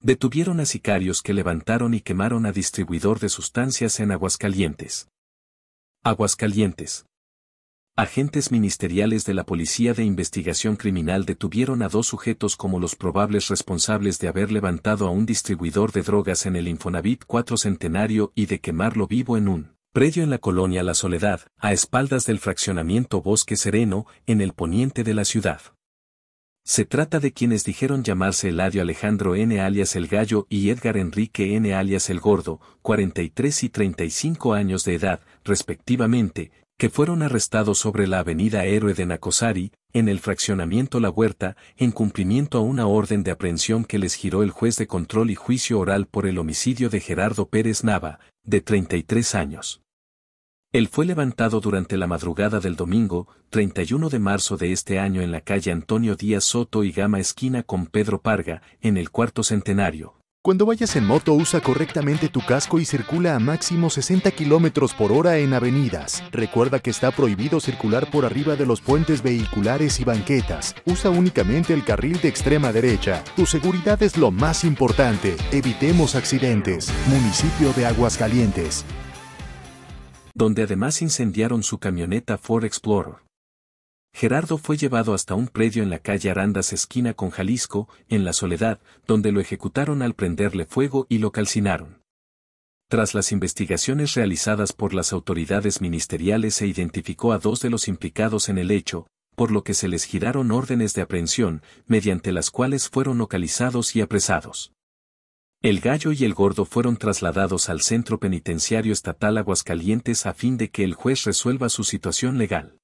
Detuvieron a sicarios que levantaron y quemaron a distribuidor de sustancias en Aguascalientes. Aguascalientes. Agentes ministeriales de la Policía de Investigación Criminal detuvieron a dos sujetos como los probables responsables de haber levantado a un distribuidor de drogas en el Infonavit 4 Centenario y de quemarlo vivo en un predio en la colonia La Soledad, a espaldas del fraccionamiento Bosque Sereno, en el poniente de la ciudad. Se trata de quienes dijeron llamarse Eladio Alejandro N. alias El Gallo y Edgar Enrique N. alias El Gordo, 43 y 35 años de edad, respectivamente, que fueron arrestados sobre la avenida Héroe de Nacosari, en el fraccionamiento La Huerta, en cumplimiento a una orden de aprehensión que les giró el juez de control y juicio oral por el homicidio de Gerardo Pérez Nava, de 33 años. Él fue levantado durante la madrugada del domingo, 31 de marzo de este año en la calle Antonio Díaz Soto y Gama esquina con Pedro Parga, en el cuarto centenario. Cuando vayas en moto usa correctamente tu casco y circula a máximo 60 km por hora en avenidas. Recuerda que está prohibido circular por arriba de los puentes vehiculares y banquetas. Usa únicamente el carril de extrema derecha. Tu seguridad es lo más importante. Evitemos accidentes. Municipio de Aguascalientes donde además incendiaron su camioneta Ford Explorer. Gerardo fue llevado hasta un predio en la calle Arandas esquina con Jalisco, en la Soledad, donde lo ejecutaron al prenderle fuego y lo calcinaron. Tras las investigaciones realizadas por las autoridades ministeriales se identificó a dos de los implicados en el hecho, por lo que se les giraron órdenes de aprehensión, mediante las cuales fueron localizados y apresados. El gallo y el gordo fueron trasladados al Centro Penitenciario Estatal Aguascalientes a fin de que el juez resuelva su situación legal.